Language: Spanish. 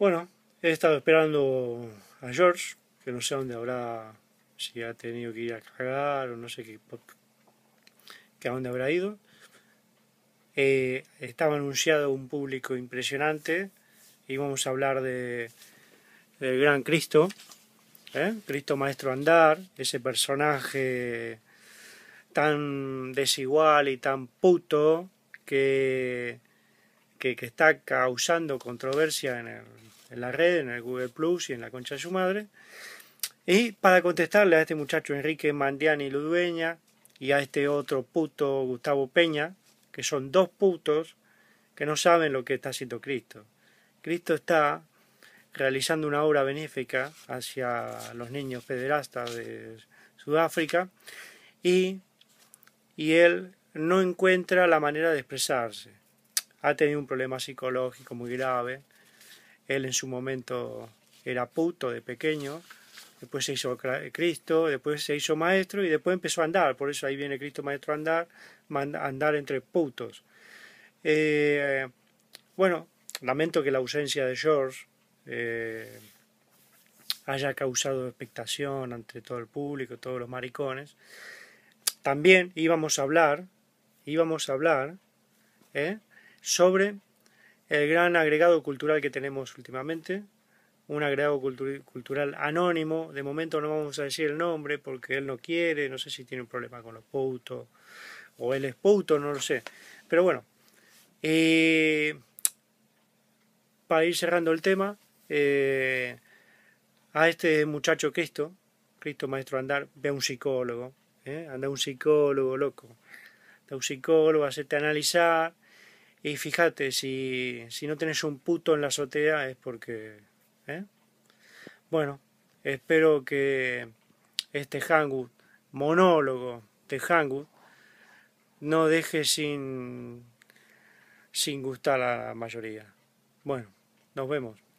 Bueno, he estado esperando a George, que no sé a dónde habrá, si ha tenido que ir a cagar o no sé qué, que a dónde habrá ido. Eh, estaba anunciado un público impresionante. y vamos a hablar de del gran Cristo, ¿eh? Cristo Maestro Andar, ese personaje tan desigual y tan puto que que, está causando controversia en, la red, en el Google Plus y en la concha de su madre. Y para contestarle a este muchacho Enrique Mandiani Ludueña y a este otro puto Gustavo Peña, que son dos putos que no saben lo que está haciendo Cristo. Cristo está realizando una obra benéfica hacia los niños federastas de Sudáfrica y él no encuentra la manera de expresarse ha tenido un problema psicológico muy grave. Él en su momento era puto de pequeño, después se hizo Cristo, después se hizo maestro y después empezó a andar. Por eso ahí viene Cristo maestro a andar, andar entre putos. Eh, bueno, lamento que la ausencia de George eh, haya causado expectación ante todo el público, todos los maricones. También íbamos a hablar, íbamos a hablar, ¿eh? sobre el gran agregado cultural que tenemos últimamente, un agregado cultural anónimo, de momento no vamos a decir el nombre porque él no quiere, no sé si tiene un problema con los putos o él es pouto, no lo sé, pero bueno, eh, para ir cerrando el tema, eh, a este muchacho Cristo, Cristo Maestro Andar, ve a un psicólogo, ¿eh? anda un psicólogo loco, da un psicólogo, hacerte analizar, y fíjate, si, no tenés un puto en la azotea es porque... ¿eh? Bueno, espero que este Hangout, monólogo de Hangout, no deje sin, sin gustar a la mayoría. Bueno, nos vemos.